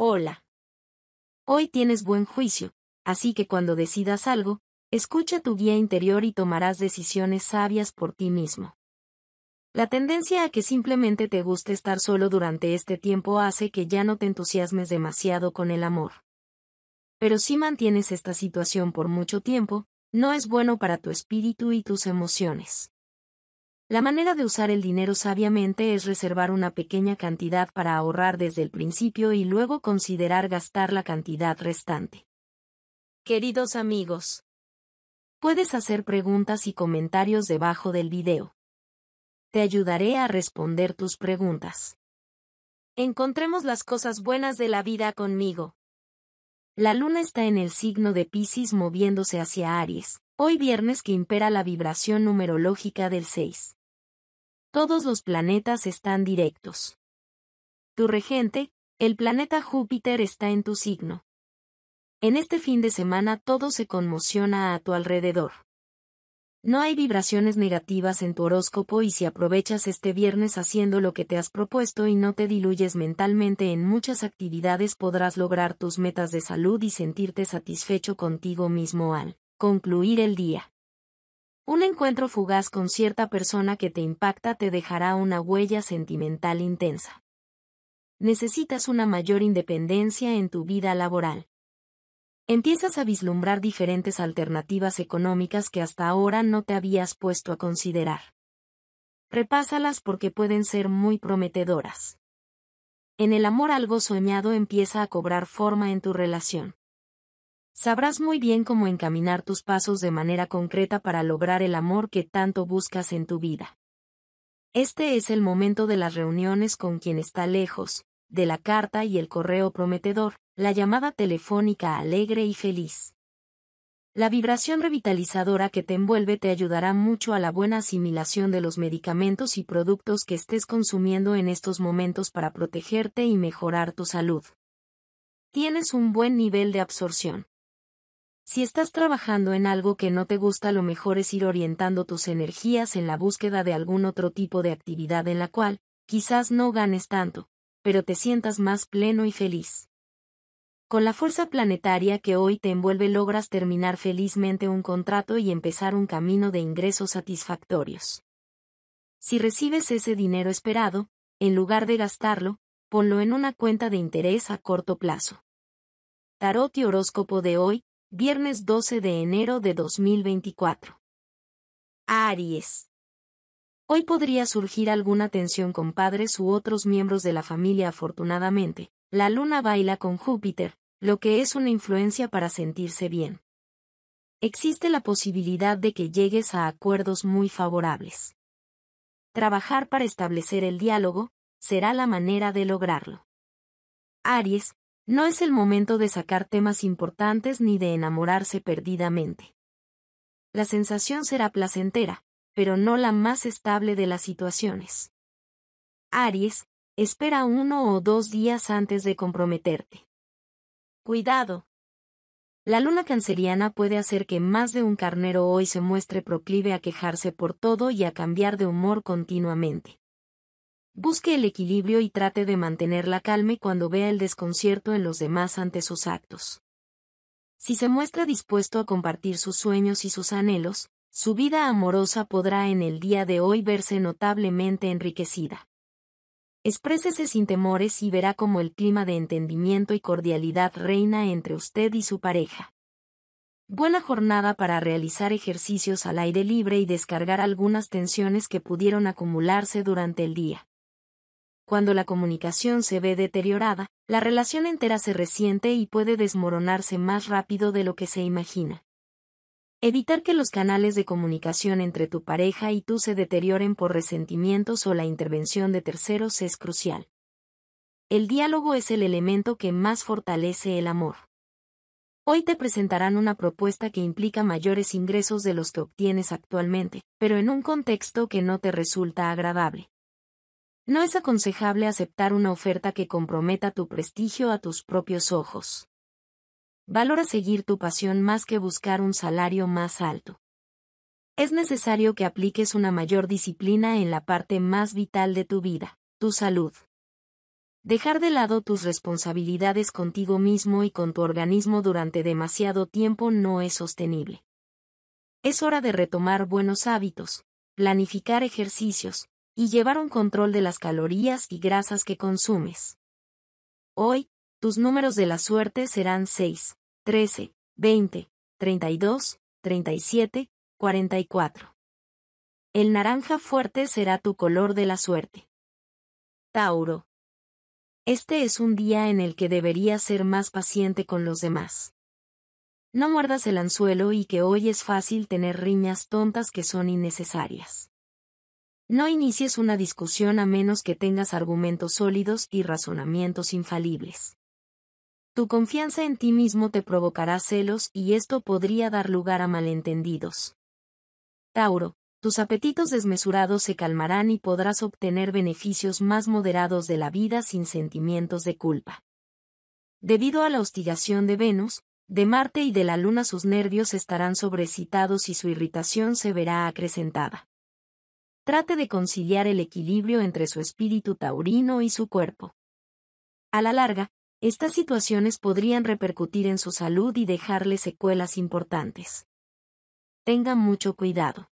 Hola. Hoy tienes buen juicio, así que cuando decidas algo, escucha tu guía interior y tomarás decisiones sabias por ti mismo. La tendencia a que simplemente te guste estar solo durante este tiempo hace que ya no te entusiasmes demasiado con el amor. Pero si mantienes esta situación por mucho tiempo, no es bueno para tu espíritu y tus emociones. La manera de usar el dinero sabiamente es reservar una pequeña cantidad para ahorrar desde el principio y luego considerar gastar la cantidad restante. Queridos amigos, puedes hacer preguntas y comentarios debajo del video. Te ayudaré a responder tus preguntas. Encontremos las cosas buenas de la vida conmigo. La luna está en el signo de Pisces moviéndose hacia Aries, hoy viernes que impera la vibración numerológica del 6. Todos los planetas están directos. Tu regente, el planeta Júpiter está en tu signo. En este fin de semana todo se conmociona a tu alrededor. No hay vibraciones negativas en tu horóscopo y si aprovechas este viernes haciendo lo que te has propuesto y no te diluyes mentalmente en muchas actividades podrás lograr tus metas de salud y sentirte satisfecho contigo mismo al concluir el día. Un encuentro fugaz con cierta persona que te impacta te dejará una huella sentimental intensa. Necesitas una mayor independencia en tu vida laboral. Empiezas a vislumbrar diferentes alternativas económicas que hasta ahora no te habías puesto a considerar. Repásalas porque pueden ser muy prometedoras. En el amor algo soñado empieza a cobrar forma en tu relación. Sabrás muy bien cómo encaminar tus pasos de manera concreta para lograr el amor que tanto buscas en tu vida. Este es el momento de las reuniones con quien está lejos, de la carta y el correo prometedor, la llamada telefónica alegre y feliz. La vibración revitalizadora que te envuelve te ayudará mucho a la buena asimilación de los medicamentos y productos que estés consumiendo en estos momentos para protegerte y mejorar tu salud. Tienes un buen nivel de absorción. Si estás trabajando en algo que no te gusta, lo mejor es ir orientando tus energías en la búsqueda de algún otro tipo de actividad en la cual, quizás no ganes tanto, pero te sientas más pleno y feliz. Con la fuerza planetaria que hoy te envuelve logras terminar felizmente un contrato y empezar un camino de ingresos satisfactorios. Si recibes ese dinero esperado, en lugar de gastarlo, ponlo en una cuenta de interés a corto plazo. Tarot y horóscopo de hoy, Viernes 12 de enero de 2024. Aries. Hoy podría surgir alguna tensión con padres u otros miembros de la familia afortunadamente. La luna baila con Júpiter, lo que es una influencia para sentirse bien. Existe la posibilidad de que llegues a acuerdos muy favorables. Trabajar para establecer el diálogo será la manera de lograrlo. Aries, no es el momento de sacar temas importantes ni de enamorarse perdidamente. La sensación será placentera, pero no la más estable de las situaciones. Aries, espera uno o dos días antes de comprometerte. Cuidado. La luna canceriana puede hacer que más de un carnero hoy se muestre proclive a quejarse por todo y a cambiar de humor continuamente. Busque el equilibrio y trate de mantener la calma cuando vea el desconcierto en los demás ante sus actos. Si se muestra dispuesto a compartir sus sueños y sus anhelos, su vida amorosa podrá en el día de hoy verse notablemente enriquecida. Exprésese sin temores y verá cómo el clima de entendimiento y cordialidad reina entre usted y su pareja. Buena jornada para realizar ejercicios al aire libre y descargar algunas tensiones que pudieron acumularse durante el día. Cuando la comunicación se ve deteriorada, la relación entera se resiente y puede desmoronarse más rápido de lo que se imagina. Evitar que los canales de comunicación entre tu pareja y tú se deterioren por resentimientos o la intervención de terceros es crucial. El diálogo es el elemento que más fortalece el amor. Hoy te presentarán una propuesta que implica mayores ingresos de los que obtienes actualmente, pero en un contexto que no te resulta agradable. No es aconsejable aceptar una oferta que comprometa tu prestigio a tus propios ojos. Valora seguir tu pasión más que buscar un salario más alto. Es necesario que apliques una mayor disciplina en la parte más vital de tu vida, tu salud. Dejar de lado tus responsabilidades contigo mismo y con tu organismo durante demasiado tiempo no es sostenible. Es hora de retomar buenos hábitos, planificar ejercicios, y llevar un control de las calorías y grasas que consumes. Hoy, tus números de la suerte serán 6, 13, 20, 32, 37, 44. El naranja fuerte será tu color de la suerte. Tauro. Este es un día en el que deberías ser más paciente con los demás. No muerdas el anzuelo y que hoy es fácil tener riñas tontas que son innecesarias. No inicies una discusión a menos que tengas argumentos sólidos y razonamientos infalibles. Tu confianza en ti mismo te provocará celos y esto podría dar lugar a malentendidos. Tauro, tus apetitos desmesurados se calmarán y podrás obtener beneficios más moderados de la vida sin sentimientos de culpa. Debido a la hostigación de Venus, de Marte y de la Luna sus nervios estarán sobrecitados y su irritación se verá acrecentada trate de conciliar el equilibrio entre su espíritu taurino y su cuerpo. A la larga, estas situaciones podrían repercutir en su salud y dejarle secuelas importantes. Tenga mucho cuidado.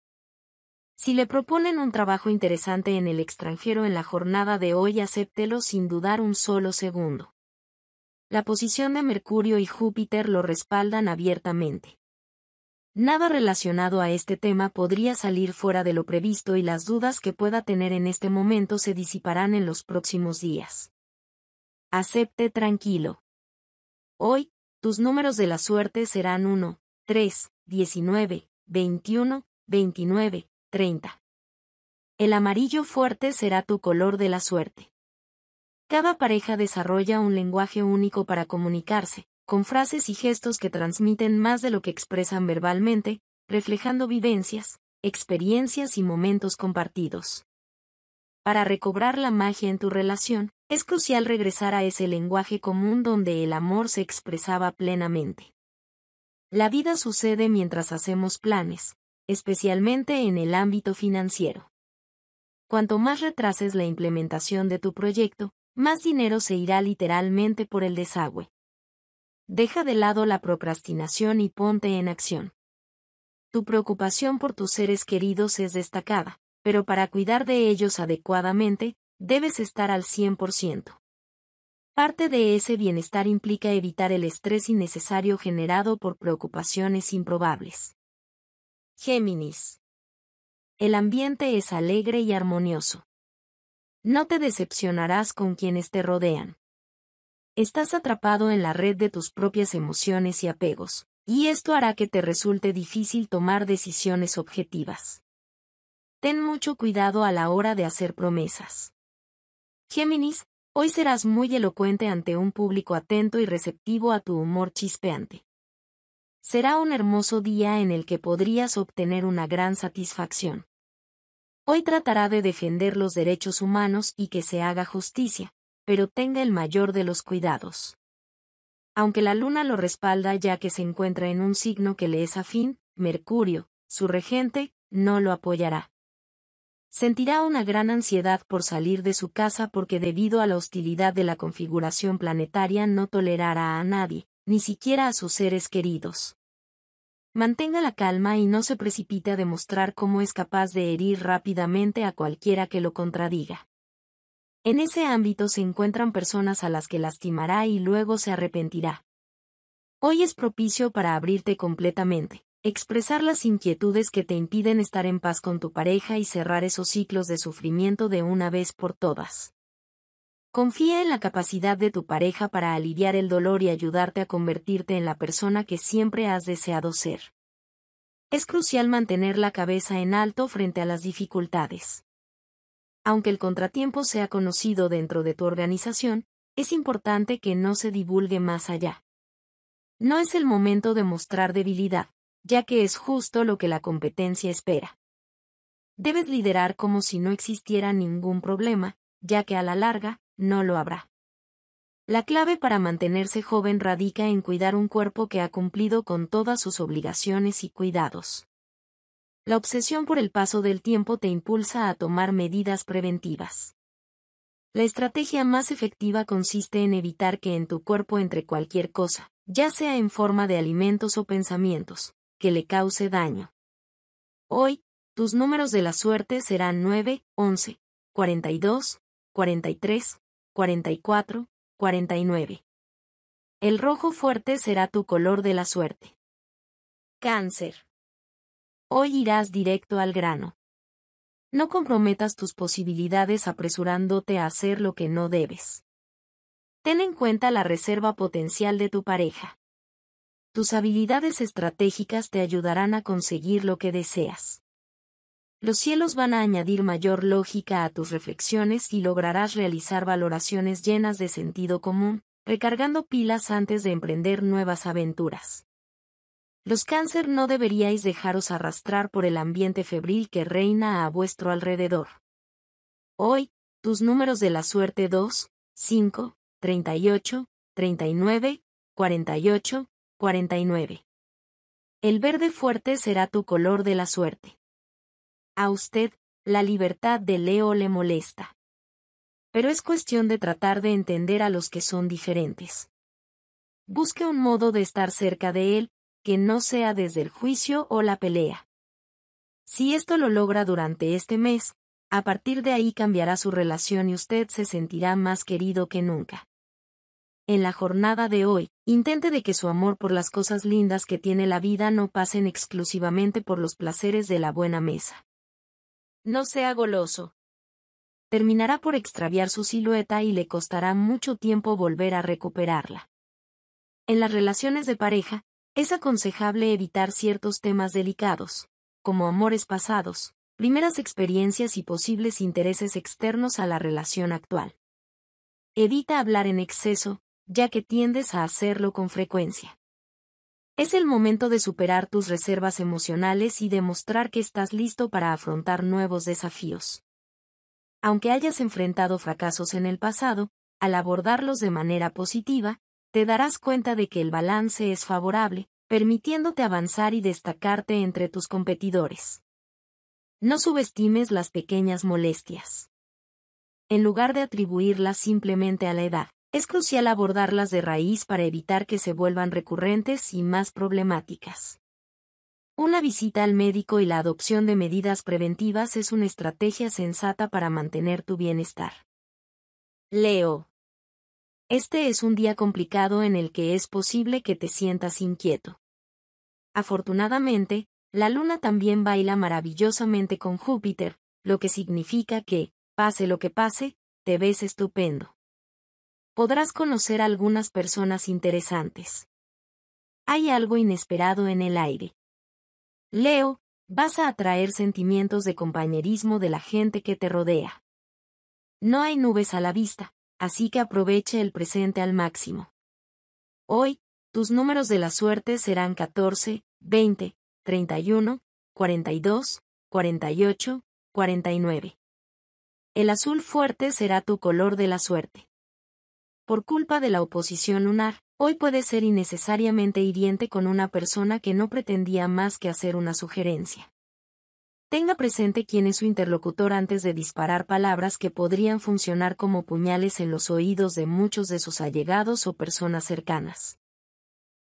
Si le proponen un trabajo interesante en el extranjero en la jornada de hoy, acéptelo sin dudar un solo segundo. La posición de Mercurio y Júpiter lo respaldan abiertamente. Nada relacionado a este tema podría salir fuera de lo previsto y las dudas que pueda tener en este momento se disiparán en los próximos días. Acepte tranquilo. Hoy, tus números de la suerte serán 1, 3, 19, 21, 29, 30. El amarillo fuerte será tu color de la suerte. Cada pareja desarrolla un lenguaje único para comunicarse, con frases y gestos que transmiten más de lo que expresan verbalmente, reflejando vivencias, experiencias y momentos compartidos. Para recobrar la magia en tu relación, es crucial regresar a ese lenguaje común donde el amor se expresaba plenamente. La vida sucede mientras hacemos planes, especialmente en el ámbito financiero. Cuanto más retrases la implementación de tu proyecto, más dinero se irá literalmente por el desagüe. Deja de lado la procrastinación y ponte en acción. Tu preocupación por tus seres queridos es destacada, pero para cuidar de ellos adecuadamente, debes estar al 100%. Parte de ese bienestar implica evitar el estrés innecesario generado por preocupaciones improbables. Géminis. El ambiente es alegre y armonioso. No te decepcionarás con quienes te rodean. Estás atrapado en la red de tus propias emociones y apegos, y esto hará que te resulte difícil tomar decisiones objetivas. Ten mucho cuidado a la hora de hacer promesas. Géminis, hoy serás muy elocuente ante un público atento y receptivo a tu humor chispeante. Será un hermoso día en el que podrías obtener una gran satisfacción. Hoy tratará de defender los derechos humanos y que se haga justicia, pero tenga el mayor de los cuidados. Aunque la luna lo respalda ya que se encuentra en un signo que le es afín, Mercurio, su regente, no lo apoyará. Sentirá una gran ansiedad por salir de su casa porque debido a la hostilidad de la configuración planetaria no tolerará a nadie, ni siquiera a sus seres queridos. Mantenga la calma y no se precipite a demostrar cómo es capaz de herir rápidamente a cualquiera que lo contradiga. En ese ámbito se encuentran personas a las que lastimará y luego se arrepentirá. Hoy es propicio para abrirte completamente, expresar las inquietudes que te impiden estar en paz con tu pareja y cerrar esos ciclos de sufrimiento de una vez por todas. Confía en la capacidad de tu pareja para aliviar el dolor y ayudarte a convertirte en la persona que siempre has deseado ser. Es crucial mantener la cabeza en alto frente a las dificultades. Aunque el contratiempo sea conocido dentro de tu organización, es importante que no se divulgue más allá. No es el momento de mostrar debilidad, ya que es justo lo que la competencia espera. Debes liderar como si no existiera ningún problema, ya que a la larga, no lo habrá. La clave para mantenerse joven radica en cuidar un cuerpo que ha cumplido con todas sus obligaciones y cuidados. La obsesión por el paso del tiempo te impulsa a tomar medidas preventivas. La estrategia más efectiva consiste en evitar que en tu cuerpo entre cualquier cosa, ya sea en forma de alimentos o pensamientos, que le cause daño. Hoy, tus números de la suerte serán 9, 11, 42, 43, 44, 49. El rojo fuerte será tu color de la suerte. Cáncer. Hoy irás directo al grano. No comprometas tus posibilidades apresurándote a hacer lo que no debes. Ten en cuenta la reserva potencial de tu pareja. Tus habilidades estratégicas te ayudarán a conseguir lo que deseas. Los cielos van a añadir mayor lógica a tus reflexiones y lograrás realizar valoraciones llenas de sentido común, recargando pilas antes de emprender nuevas aventuras. Los cáncer no deberíais dejaros arrastrar por el ambiente febril que reina a vuestro alrededor. Hoy, tus números de la suerte 2, 5, 38, 39, 48, 49. El verde fuerte será tu color de la suerte. A usted, la libertad de Leo le molesta. Pero es cuestión de tratar de entender a los que son diferentes. Busque un modo de estar cerca de él, que no sea desde el juicio o la pelea. Si esto lo logra durante este mes, a partir de ahí cambiará su relación y usted se sentirá más querido que nunca. En la jornada de hoy, intente de que su amor por las cosas lindas que tiene la vida no pasen exclusivamente por los placeres de la buena mesa. No sea goloso. Terminará por extraviar su silueta y le costará mucho tiempo volver a recuperarla. En las relaciones de pareja, es aconsejable evitar ciertos temas delicados, como amores pasados, primeras experiencias y posibles intereses externos a la relación actual. Evita hablar en exceso, ya que tiendes a hacerlo con frecuencia. Es el momento de superar tus reservas emocionales y demostrar que estás listo para afrontar nuevos desafíos. Aunque hayas enfrentado fracasos en el pasado, al abordarlos de manera positiva, te darás cuenta de que el balance es favorable, permitiéndote avanzar y destacarte entre tus competidores. No subestimes las pequeñas molestias. En lugar de atribuirlas simplemente a la edad, es crucial abordarlas de raíz para evitar que se vuelvan recurrentes y más problemáticas. Una visita al médico y la adopción de medidas preventivas es una estrategia sensata para mantener tu bienestar. Leo este es un día complicado en el que es posible que te sientas inquieto. Afortunadamente, la luna también baila maravillosamente con Júpiter, lo que significa que, pase lo que pase, te ves estupendo. Podrás conocer algunas personas interesantes. Hay algo inesperado en el aire. Leo, vas a atraer sentimientos de compañerismo de la gente que te rodea. No hay nubes a la vista, así que aproveche el presente al máximo. Hoy, tus números de la suerte serán 14, 20, 31, 42, 48, 49. El azul fuerte será tu color de la suerte. Por culpa de la oposición lunar, hoy puedes ser innecesariamente hiriente con una persona que no pretendía más que hacer una sugerencia. Tenga presente quién es su interlocutor antes de disparar palabras que podrían funcionar como puñales en los oídos de muchos de sus allegados o personas cercanas.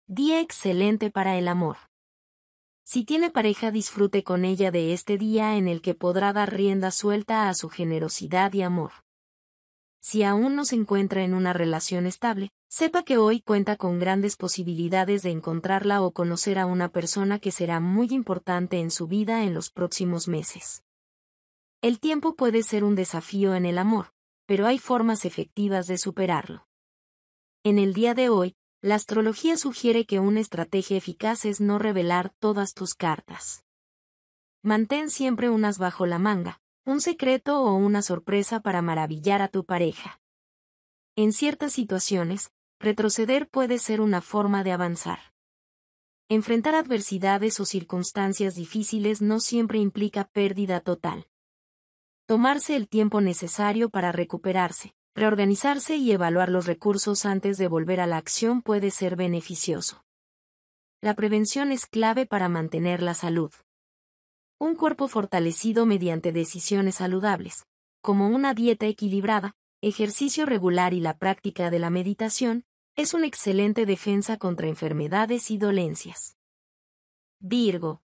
Día excelente para el amor. Si tiene pareja, disfrute con ella de este día en el que podrá dar rienda suelta a su generosidad y amor. Si aún no se encuentra en una relación estable, sepa que hoy cuenta con grandes posibilidades de encontrarla o conocer a una persona que será muy importante en su vida en los próximos meses. El tiempo puede ser un desafío en el amor, pero hay formas efectivas de superarlo. En el día de hoy, la astrología sugiere que una estrategia eficaz es no revelar todas tus cartas. Mantén siempre unas bajo la manga, un secreto o una sorpresa para maravillar a tu pareja. En ciertas situaciones, retroceder puede ser una forma de avanzar. Enfrentar adversidades o circunstancias difíciles no siempre implica pérdida total. Tomarse el tiempo necesario para recuperarse, reorganizarse y evaluar los recursos antes de volver a la acción puede ser beneficioso. La prevención es clave para mantener la salud. Un cuerpo fortalecido mediante decisiones saludables, como una dieta equilibrada, ejercicio regular y la práctica de la meditación, es una excelente defensa contra enfermedades y dolencias. Virgo.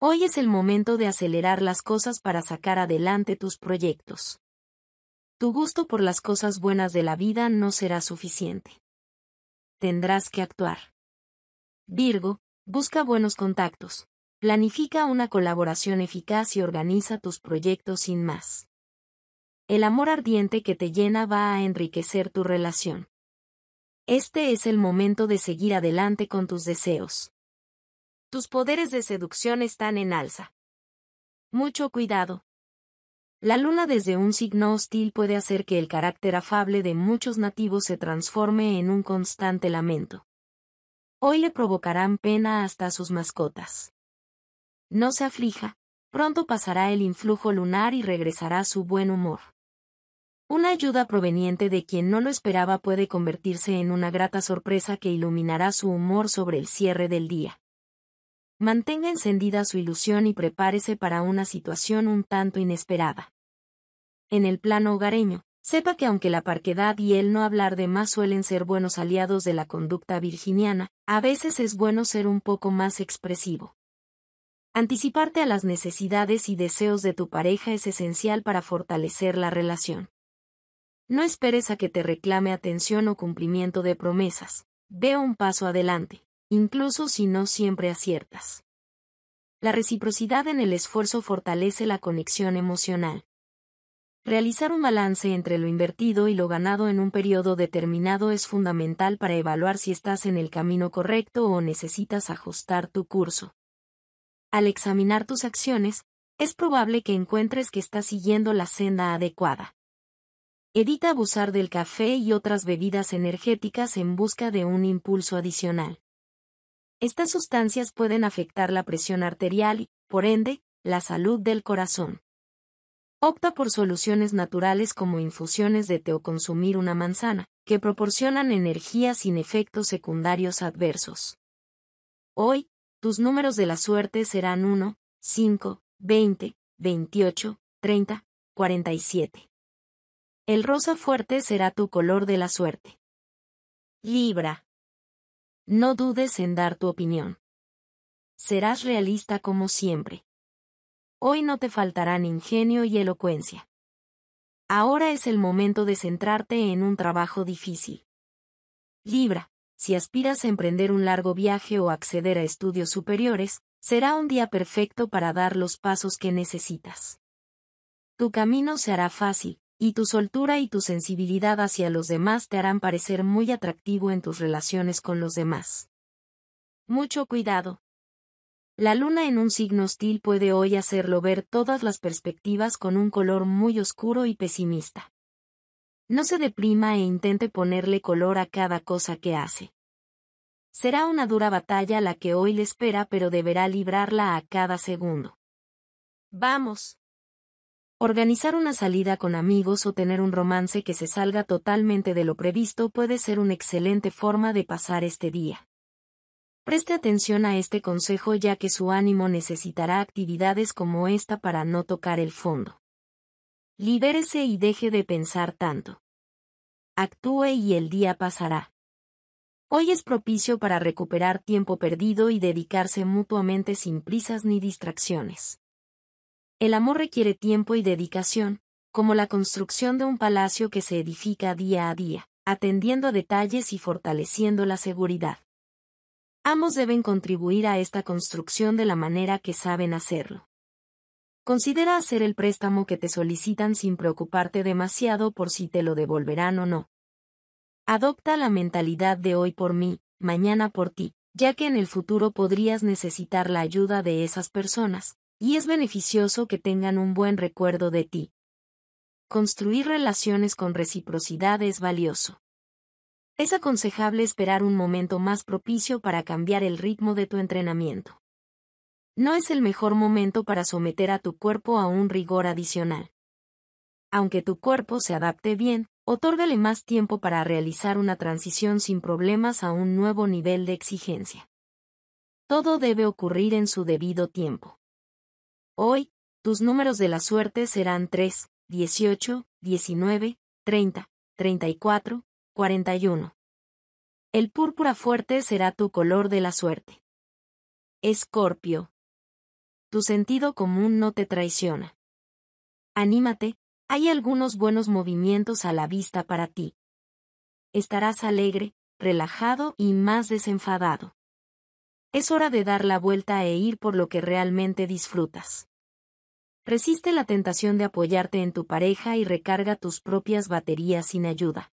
Hoy es el momento de acelerar las cosas para sacar adelante tus proyectos. Tu gusto por las cosas buenas de la vida no será suficiente. Tendrás que actuar. Virgo, busca buenos contactos, Planifica una colaboración eficaz y organiza tus proyectos sin más. El amor ardiente que te llena va a enriquecer tu relación. Este es el momento de seguir adelante con tus deseos. Tus poderes de seducción están en alza. Mucho cuidado. La luna desde un signo hostil puede hacer que el carácter afable de muchos nativos se transforme en un constante lamento. Hoy le provocarán pena hasta sus mascotas. No se aflija, pronto pasará el influjo lunar y regresará su buen humor. Una ayuda proveniente de quien no lo esperaba puede convertirse en una grata sorpresa que iluminará su humor sobre el cierre del día. Mantenga encendida su ilusión y prepárese para una situación un tanto inesperada. En el plano hogareño, sepa que aunque la parquedad y el no hablar de más suelen ser buenos aliados de la conducta virginiana, a veces es bueno ser un poco más expresivo. Anticiparte a las necesidades y deseos de tu pareja es esencial para fortalecer la relación. No esperes a que te reclame atención o cumplimiento de promesas. Ve un paso adelante, incluso si no siempre aciertas. La reciprocidad en el esfuerzo fortalece la conexión emocional. Realizar un balance entre lo invertido y lo ganado en un periodo determinado es fundamental para evaluar si estás en el camino correcto o necesitas ajustar tu curso al examinar tus acciones, es probable que encuentres que estás siguiendo la senda adecuada. Evita abusar del café y otras bebidas energéticas en busca de un impulso adicional. Estas sustancias pueden afectar la presión arterial y, por ende, la salud del corazón. Opta por soluciones naturales como infusiones de té o consumir una manzana, que proporcionan energía sin efectos secundarios adversos. Hoy, tus números de la suerte serán 1, 5, 20, 28, 30, 47. El rosa fuerte será tu color de la suerte. Libra. No dudes en dar tu opinión. Serás realista como siempre. Hoy no te faltarán ingenio y elocuencia. Ahora es el momento de centrarte en un trabajo difícil. Libra, si aspiras a emprender un largo viaje o acceder a estudios superiores, será un día perfecto para dar los pasos que necesitas. Tu camino se hará fácil, y tu soltura y tu sensibilidad hacia los demás te harán parecer muy atractivo en tus relaciones con los demás. Mucho cuidado. La luna en un signo hostil puede hoy hacerlo ver todas las perspectivas con un color muy oscuro y pesimista. No se deprima e intente ponerle color a cada cosa que hace. Será una dura batalla la que hoy le espera, pero deberá librarla a cada segundo. Vamos. Organizar una salida con amigos o tener un romance que se salga totalmente de lo previsto puede ser una excelente forma de pasar este día. Preste atención a este consejo ya que su ánimo necesitará actividades como esta para no tocar el fondo. Libérese y deje de pensar tanto. Actúe y el día pasará. Hoy es propicio para recuperar tiempo perdido y dedicarse mutuamente sin prisas ni distracciones. El amor requiere tiempo y dedicación, como la construcción de un palacio que se edifica día a día, atendiendo a detalles y fortaleciendo la seguridad. Ambos deben contribuir a esta construcción de la manera que saben hacerlo. Considera hacer el préstamo que te solicitan sin preocuparte demasiado por si te lo devolverán o no. Adopta la mentalidad de hoy por mí, mañana por ti, ya que en el futuro podrías necesitar la ayuda de esas personas, y es beneficioso que tengan un buen recuerdo de ti. Construir relaciones con reciprocidad es valioso. Es aconsejable esperar un momento más propicio para cambiar el ritmo de tu entrenamiento no es el mejor momento para someter a tu cuerpo a un rigor adicional. Aunque tu cuerpo se adapte bien, otórgale más tiempo para realizar una transición sin problemas a un nuevo nivel de exigencia. Todo debe ocurrir en su debido tiempo. Hoy, tus números de la suerte serán 3, 18, 19, 30, 34, 41. El púrpura fuerte será tu color de la suerte. Escorpio. Tu sentido común no te traiciona. Anímate, hay algunos buenos movimientos a la vista para ti. Estarás alegre, relajado y más desenfadado. Es hora de dar la vuelta e ir por lo que realmente disfrutas. Resiste la tentación de apoyarte en tu pareja y recarga tus propias baterías sin ayuda.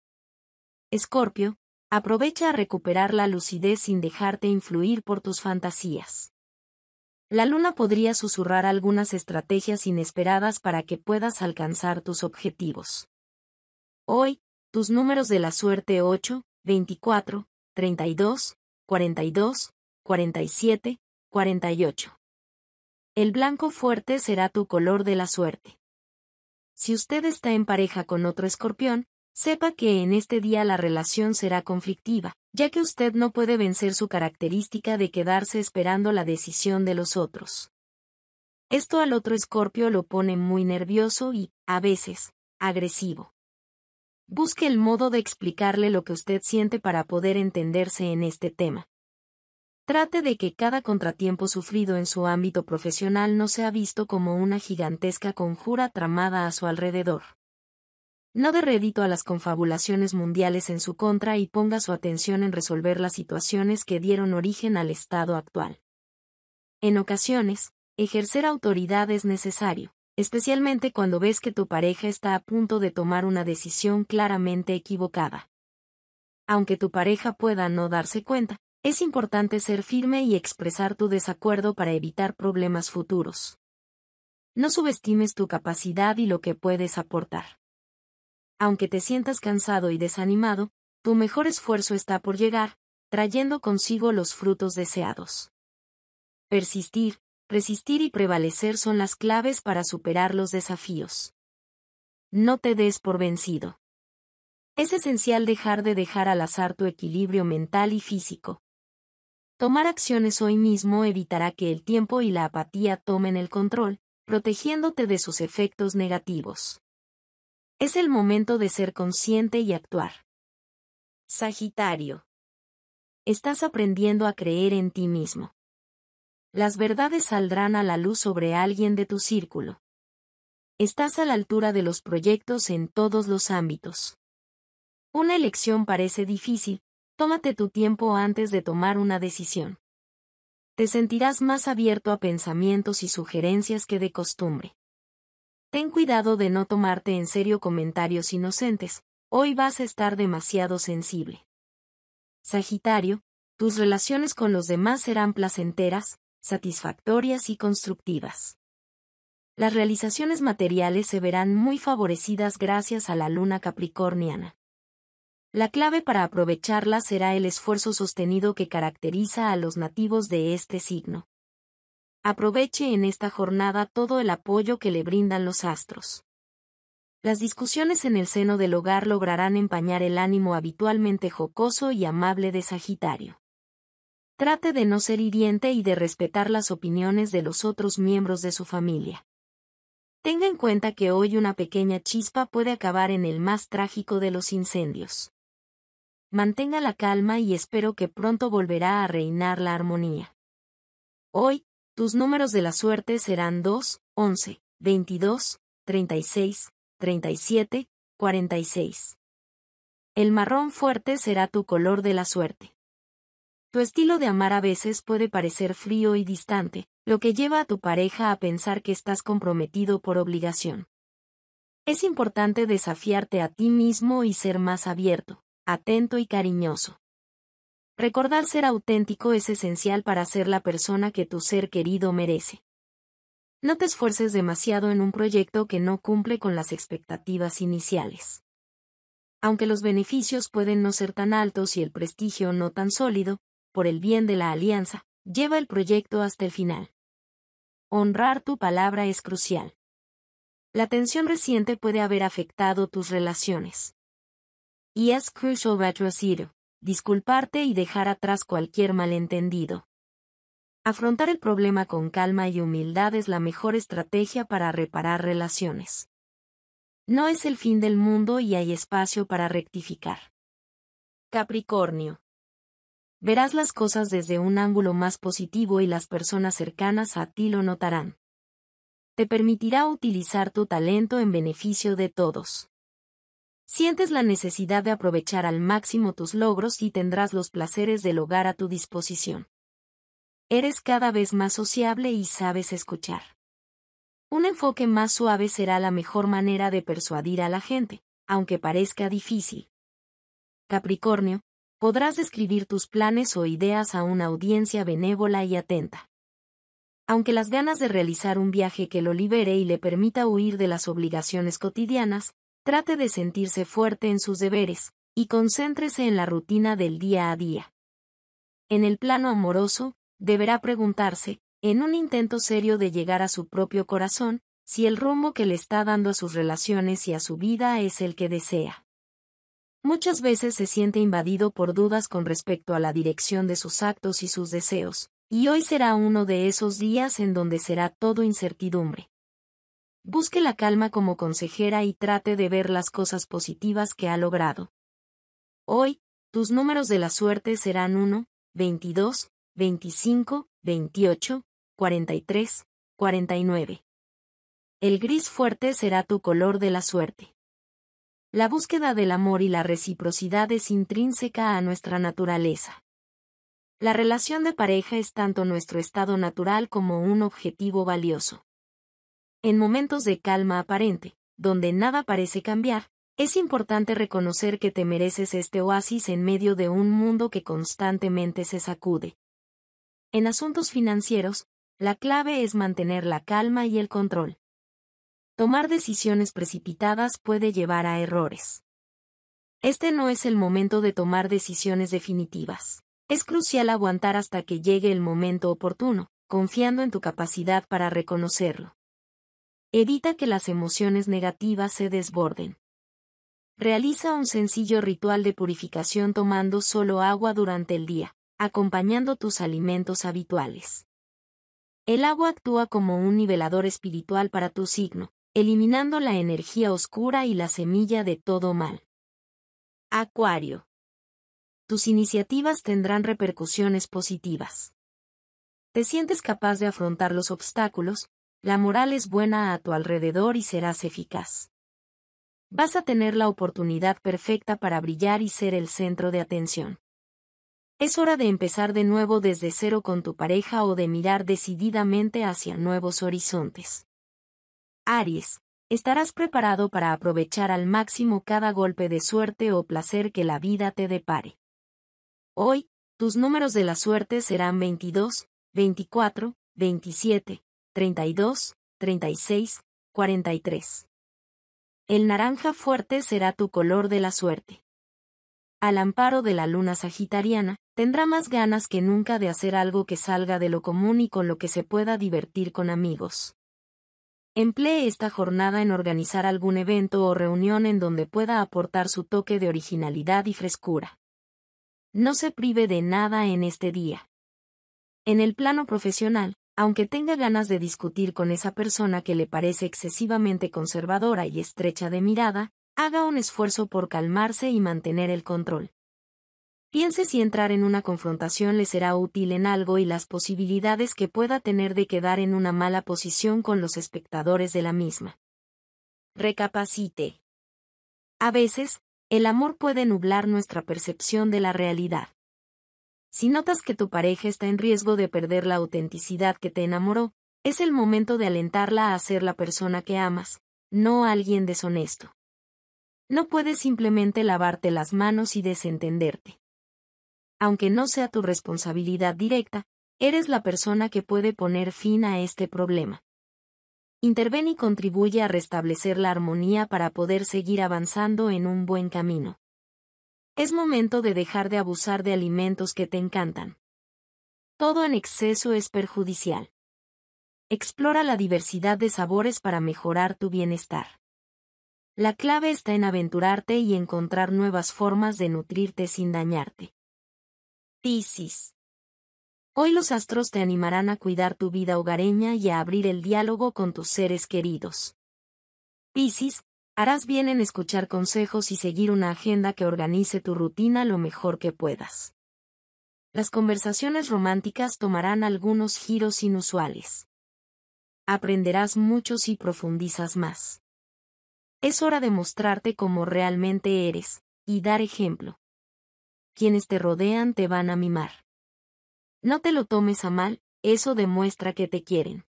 Escorpio, aprovecha a recuperar la lucidez sin dejarte influir por tus fantasías. La luna podría susurrar algunas estrategias inesperadas para que puedas alcanzar tus objetivos. Hoy, tus números de la suerte 8, 24, 32, 42, 47, 48. El blanco fuerte será tu color de la suerte. Si usted está en pareja con otro escorpión, Sepa que en este día la relación será conflictiva, ya que usted no puede vencer su característica de quedarse esperando la decisión de los otros. Esto al otro escorpio lo pone muy nervioso y, a veces, agresivo. Busque el modo de explicarle lo que usted siente para poder entenderse en este tema. Trate de que cada contratiempo sufrido en su ámbito profesional no sea visto como una gigantesca conjura tramada a su alrededor. No de rédito a las confabulaciones mundiales en su contra y ponga su atención en resolver las situaciones que dieron origen al estado actual. En ocasiones, ejercer autoridad es necesario, especialmente cuando ves que tu pareja está a punto de tomar una decisión claramente equivocada. Aunque tu pareja pueda no darse cuenta, es importante ser firme y expresar tu desacuerdo para evitar problemas futuros. No subestimes tu capacidad y lo que puedes aportar aunque te sientas cansado y desanimado, tu mejor esfuerzo está por llegar, trayendo consigo los frutos deseados. Persistir, resistir y prevalecer son las claves para superar los desafíos. No te des por vencido. Es esencial dejar de dejar al azar tu equilibrio mental y físico. Tomar acciones hoy mismo evitará que el tiempo y la apatía tomen el control, protegiéndote de sus efectos negativos. Es el momento de ser consciente y actuar. Sagitario. Estás aprendiendo a creer en ti mismo. Las verdades saldrán a la luz sobre alguien de tu círculo. Estás a la altura de los proyectos en todos los ámbitos. Una elección parece difícil, tómate tu tiempo antes de tomar una decisión. Te sentirás más abierto a pensamientos y sugerencias que de costumbre. Ten cuidado de no tomarte en serio comentarios inocentes, hoy vas a estar demasiado sensible. Sagitario, tus relaciones con los demás serán placenteras, satisfactorias y constructivas. Las realizaciones materiales se verán muy favorecidas gracias a la luna capricorniana. La clave para aprovecharla será el esfuerzo sostenido que caracteriza a los nativos de este signo. Aproveche en esta jornada todo el apoyo que le brindan los astros. Las discusiones en el seno del hogar lograrán empañar el ánimo habitualmente jocoso y amable de Sagitario. Trate de no ser hiriente y de respetar las opiniones de los otros miembros de su familia. Tenga en cuenta que hoy una pequeña chispa puede acabar en el más trágico de los incendios. Mantenga la calma y espero que pronto volverá a reinar la armonía. Hoy, tus números de la suerte serán 2, 11, 22, 36, 37, 46. El marrón fuerte será tu color de la suerte. Tu estilo de amar a veces puede parecer frío y distante, lo que lleva a tu pareja a pensar que estás comprometido por obligación. Es importante desafiarte a ti mismo y ser más abierto, atento y cariñoso. Recordar ser auténtico es esencial para ser la persona que tu ser querido merece. No te esfuerces demasiado en un proyecto que no cumple con las expectativas iniciales. Aunque los beneficios pueden no ser tan altos y el prestigio no tan sólido, por el bien de la alianza, lleva el proyecto hasta el final. Honrar tu palabra es crucial. La tensión reciente puede haber afectado tus relaciones. Y es crucial retroceder disculparte y dejar atrás cualquier malentendido. Afrontar el problema con calma y humildad es la mejor estrategia para reparar relaciones. No es el fin del mundo y hay espacio para rectificar. Capricornio. Verás las cosas desde un ángulo más positivo y las personas cercanas a ti lo notarán. Te permitirá utilizar tu talento en beneficio de todos. Sientes la necesidad de aprovechar al máximo tus logros y tendrás los placeres del hogar a tu disposición. Eres cada vez más sociable y sabes escuchar. Un enfoque más suave será la mejor manera de persuadir a la gente, aunque parezca difícil. Capricornio, podrás describir tus planes o ideas a una audiencia benévola y atenta. Aunque las ganas de realizar un viaje que lo libere y le permita huir de las obligaciones cotidianas, trate de sentirse fuerte en sus deberes, y concéntrese en la rutina del día a día. En el plano amoroso, deberá preguntarse, en un intento serio de llegar a su propio corazón, si el rumbo que le está dando a sus relaciones y a su vida es el que desea. Muchas veces se siente invadido por dudas con respecto a la dirección de sus actos y sus deseos, y hoy será uno de esos días en donde será todo incertidumbre. Busque la calma como consejera y trate de ver las cosas positivas que ha logrado. Hoy, tus números de la suerte serán 1, 22, 25, 28, 43, 49. El gris fuerte será tu color de la suerte. La búsqueda del amor y la reciprocidad es intrínseca a nuestra naturaleza. La relación de pareja es tanto nuestro estado natural como un objetivo valioso. En momentos de calma aparente, donde nada parece cambiar, es importante reconocer que te mereces este oasis en medio de un mundo que constantemente se sacude. En asuntos financieros, la clave es mantener la calma y el control. Tomar decisiones precipitadas puede llevar a errores. Este no es el momento de tomar decisiones definitivas. Es crucial aguantar hasta que llegue el momento oportuno, confiando en tu capacidad para reconocerlo. Evita que las emociones negativas se desborden. Realiza un sencillo ritual de purificación tomando solo agua durante el día, acompañando tus alimentos habituales. El agua actúa como un nivelador espiritual para tu signo, eliminando la energía oscura y la semilla de todo mal. Acuario. Tus iniciativas tendrán repercusiones positivas. Te sientes capaz de afrontar los obstáculos, la moral es buena a tu alrededor y serás eficaz. Vas a tener la oportunidad perfecta para brillar y ser el centro de atención. Es hora de empezar de nuevo desde cero con tu pareja o de mirar decididamente hacia nuevos horizontes. Aries, estarás preparado para aprovechar al máximo cada golpe de suerte o placer que la vida te depare. Hoy, tus números de la suerte serán 22, 24, 27, 32, 36, 43. El naranja fuerte será tu color de la suerte. Al amparo de la luna sagitariana, tendrá más ganas que nunca de hacer algo que salga de lo común y con lo que se pueda divertir con amigos. Emplee esta jornada en organizar algún evento o reunión en donde pueda aportar su toque de originalidad y frescura. No se prive de nada en este día. En el plano profesional, aunque tenga ganas de discutir con esa persona que le parece excesivamente conservadora y estrecha de mirada, haga un esfuerzo por calmarse y mantener el control. Piense si entrar en una confrontación le será útil en algo y las posibilidades que pueda tener de quedar en una mala posición con los espectadores de la misma. Recapacite. A veces, el amor puede nublar nuestra percepción de la realidad. Si notas que tu pareja está en riesgo de perder la autenticidad que te enamoró, es el momento de alentarla a ser la persona que amas, no alguien deshonesto. No puedes simplemente lavarte las manos y desentenderte. Aunque no sea tu responsabilidad directa, eres la persona que puede poner fin a este problema. Interven y contribuye a restablecer la armonía para poder seguir avanzando en un buen camino. Es momento de dejar de abusar de alimentos que te encantan. Todo en exceso es perjudicial. Explora la diversidad de sabores para mejorar tu bienestar. La clave está en aventurarte y encontrar nuevas formas de nutrirte sin dañarte. Tisis. Hoy los astros te animarán a cuidar tu vida hogareña y a abrir el diálogo con tus seres queridos. Piscis, harás bien en escuchar consejos y seguir una agenda que organice tu rutina lo mejor que puedas. Las conversaciones románticas tomarán algunos giros inusuales. Aprenderás mucho si profundizas más. Es hora de mostrarte cómo realmente eres, y dar ejemplo. Quienes te rodean te van a mimar. No te lo tomes a mal, eso demuestra que te quieren.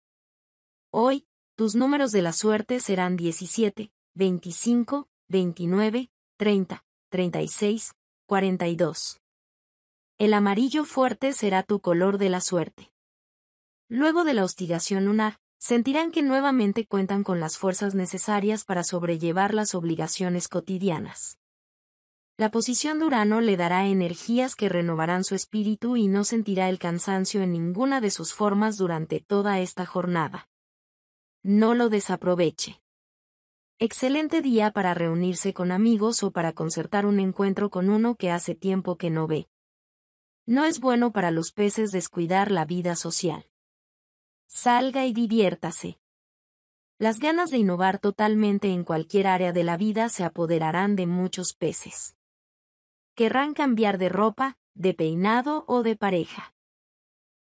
Hoy, tus números de la suerte serán 17, 25, 29, 30, 36, 42. El amarillo fuerte será tu color de la suerte. Luego de la hostigación lunar, sentirán que nuevamente cuentan con las fuerzas necesarias para sobrellevar las obligaciones cotidianas. La posición de Urano le dará energías que renovarán su espíritu y no sentirá el cansancio en ninguna de sus formas durante toda esta jornada. No lo desaproveche. Excelente día para reunirse con amigos o para concertar un encuentro con uno que hace tiempo que no ve. No es bueno para los peces descuidar la vida social. Salga y diviértase. Las ganas de innovar totalmente en cualquier área de la vida se apoderarán de muchos peces. Querrán cambiar de ropa, de peinado o de pareja.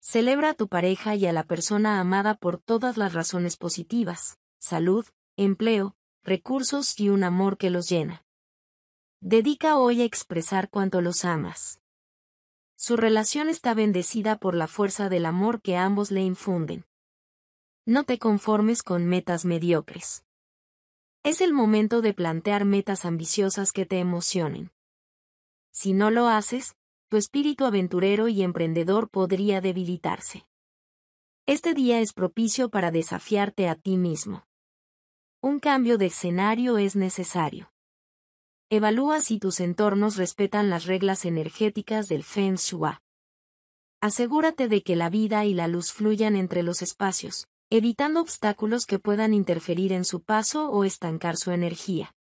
Celebra a tu pareja y a la persona amada por todas las razones positivas, salud, empleo, recursos y un amor que los llena. Dedica hoy a expresar cuánto los amas. Su relación está bendecida por la fuerza del amor que ambos le infunden. No te conformes con metas mediocres. Es el momento de plantear metas ambiciosas que te emocionen. Si no lo haces, tu espíritu aventurero y emprendedor podría debilitarse. Este día es propicio para desafiarte a ti mismo un cambio de escenario es necesario. Evalúa si tus entornos respetan las reglas energéticas del Feng Shui. Asegúrate de que la vida y la luz fluyan entre los espacios, evitando obstáculos que puedan interferir en su paso o estancar su energía.